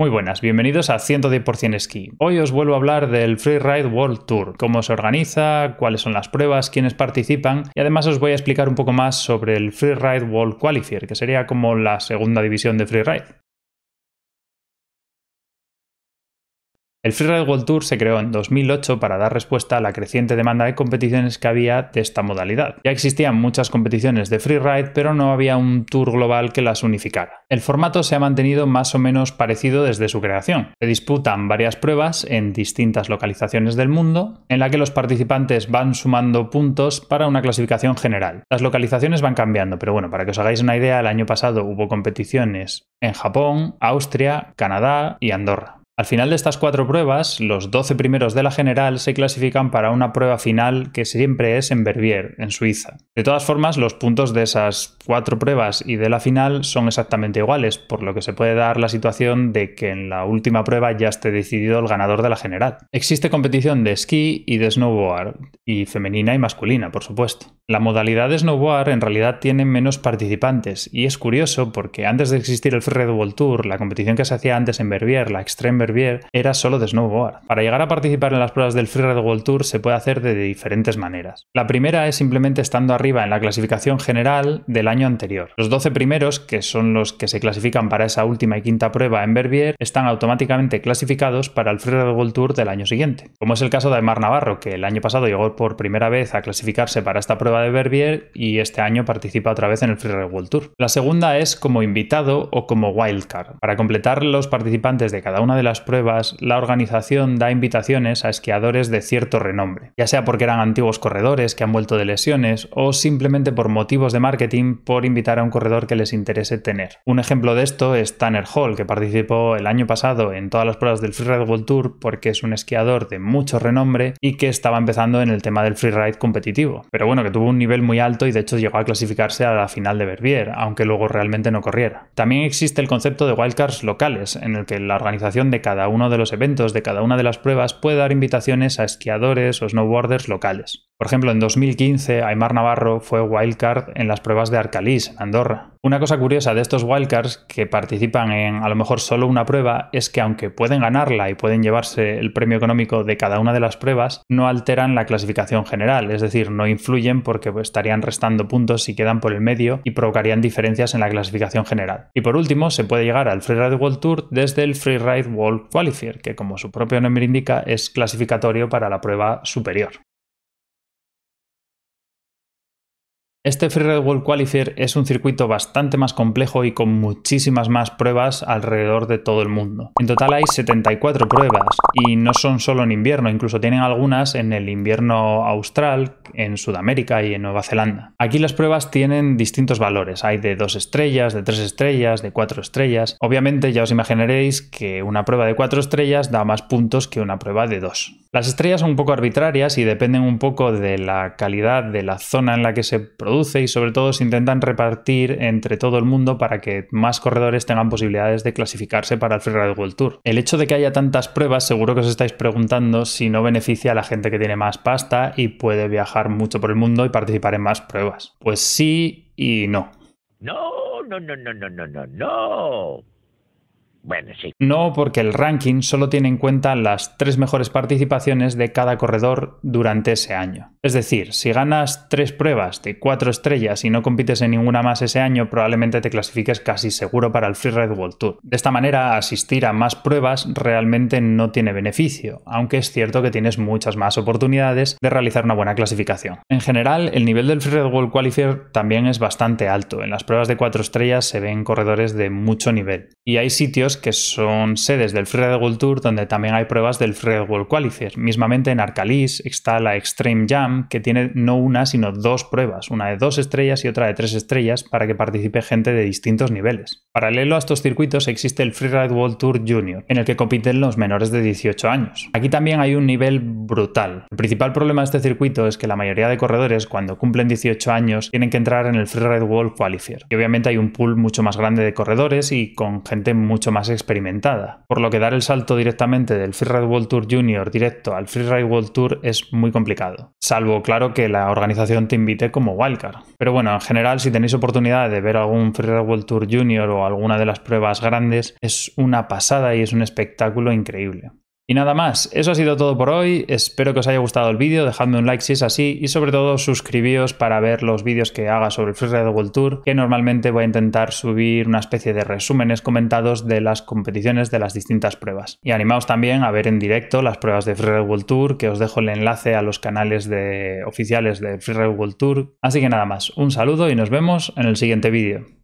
Muy buenas, bienvenidos a 110% Ski. Hoy os vuelvo a hablar del Freeride World Tour, cómo se organiza, cuáles son las pruebas, quiénes participan y además os voy a explicar un poco más sobre el Freeride World Qualifier, que sería como la segunda división de Freeride. El Freeride World Tour se creó en 2008 para dar respuesta a la creciente demanda de competiciones que había de esta modalidad. Ya existían muchas competiciones de freeride, pero no había un tour global que las unificara. El formato se ha mantenido más o menos parecido desde su creación. Se disputan varias pruebas en distintas localizaciones del mundo, en la que los participantes van sumando puntos para una clasificación general. Las localizaciones van cambiando, pero bueno, para que os hagáis una idea, el año pasado hubo competiciones en Japón, Austria, Canadá y Andorra. Al final de estas cuatro pruebas, los 12 primeros de la general se clasifican para una prueba final que siempre es en Verbier, en Suiza. De todas formas, los puntos de esas cuatro pruebas y de la final son exactamente iguales, por lo que se puede dar la situación de que en la última prueba ya esté decidido el ganador de la general. Existe competición de esquí y de snowboard, y femenina y masculina, por supuesto. La modalidad de snowboard en realidad tiene menos participantes y es curioso porque antes de existir el Red World Tour, la competición que se hacía antes en Verbier, la Extreme Verbier, era solo de snowboard. Para llegar a participar en las pruebas del Freeride World Tour se puede hacer de diferentes maneras. La primera es simplemente estando arriba en la clasificación general del año anterior. Los 12 primeros, que son los que se clasifican para esa última y quinta prueba en Verbier, están automáticamente clasificados para el Freeride World Tour del año siguiente. Como es el caso de Aymar Navarro, que el año pasado llegó por primera vez a clasificarse para esta prueba de Verbier y este año participa otra vez en el Freeride World Tour. La segunda es como invitado o como wildcard. Para completar los participantes de cada una de las pruebas, la organización da invitaciones a esquiadores de cierto renombre, ya sea porque eran antiguos corredores que han vuelto de lesiones o simplemente por motivos de marketing por invitar a un corredor que les interese tener. Un ejemplo de esto es Tanner Hall, que participó el año pasado en todas las pruebas del Freeride World Tour porque es un esquiador de mucho renombre y que estaba empezando en el tema del freeride competitivo. Pero bueno, que tuvo un nivel muy alto y de hecho llegó a clasificarse a la final de Verbier, aunque luego realmente no corriera. También existe el concepto de wildcards locales, en el que la organización de cada uno de los eventos, de cada una de las pruebas, puede dar invitaciones a esquiadores o snowboarders locales. Por ejemplo, en 2015, Aymar Navarro fue wildcard en las pruebas de Arcalís, Andorra. Una cosa curiosa de estos wildcards que participan en a lo mejor solo una prueba es que aunque pueden ganarla y pueden llevarse el premio económico de cada una de las pruebas, no alteran la clasificación general, es decir, no influyen por porque estarían restando puntos si quedan por el medio y provocarían diferencias en la clasificación general. Y por último, se puede llegar al Freeride World Tour desde el Freeride World Qualifier, que como su propio nombre indica, es clasificatorio para la prueba superior. Este Freeride World Qualifier es un circuito bastante más complejo y con muchísimas más pruebas alrededor de todo el mundo. En total hay 74 pruebas y no son solo en invierno, incluso tienen algunas en el invierno austral en Sudamérica y en Nueva Zelanda. Aquí las pruebas tienen distintos valores, hay de dos estrellas, de tres estrellas, de cuatro estrellas. Obviamente ya os imaginaréis que una prueba de cuatro estrellas da más puntos que una prueba de dos. Las estrellas son un poco arbitrarias y dependen un poco de la calidad de la zona en la que se produce y sobre todo se intentan repartir entre todo el mundo para que más corredores tengan posibilidades de clasificarse para el ferrari World Tour. El hecho de que haya tantas pruebas seguro que os estáis preguntando si no beneficia a la gente que tiene más pasta y puede viajar mucho por el mundo y participar en más pruebas. Pues sí y no. No, no, no, no, no, no, no. No, porque el ranking solo tiene en cuenta las tres mejores participaciones de cada corredor durante ese año. Es decir, si ganas tres pruebas de cuatro estrellas y no compites en ninguna más ese año, probablemente te clasifiques casi seguro para el Freeride World Tour. De esta manera, asistir a más pruebas realmente no tiene beneficio, aunque es cierto que tienes muchas más oportunidades de realizar una buena clasificación. En general, el nivel del Freeride World Qualifier también es bastante alto. En las pruebas de cuatro estrellas se ven corredores de mucho nivel. Y hay sitios que son sedes del Freeride World Tour, donde también hay pruebas del Freeride World Qualifier. Mismamente en Arcalis está la Extreme Jam, que tiene no una, sino dos pruebas, una de dos estrellas y otra de tres estrellas, para que participe gente de distintos niveles. Paralelo a estos circuitos existe el Freeride World Tour Junior, en el que compiten los menores de 18 años. Aquí también hay un nivel brutal. El principal problema de este circuito es que la mayoría de corredores, cuando cumplen 18 años, tienen que entrar en el Freeride World Qualifier. Y obviamente hay un pool mucho más grande de corredores y con gente mucho más más experimentada, por lo que dar el salto directamente del Freeride World Tour Junior directo al Freeride World Tour es muy complicado, salvo claro que la organización te invite como wildcard. Pero bueno, en general si tenéis oportunidad de ver algún Freeride World Tour Junior o alguna de las pruebas grandes, es una pasada y es un espectáculo increíble. Y nada más, eso ha sido todo por hoy, espero que os haya gustado el vídeo, dejadme un like si es así y sobre todo suscribíos para ver los vídeos que haga sobre el Freeride World Tour, que normalmente voy a intentar subir una especie de resúmenes comentados de las competiciones de las distintas pruebas. Y animaos también a ver en directo las pruebas de Freeride World Tour, que os dejo el enlace a los canales de... oficiales de Freeride World Tour. Así que nada más, un saludo y nos vemos en el siguiente vídeo.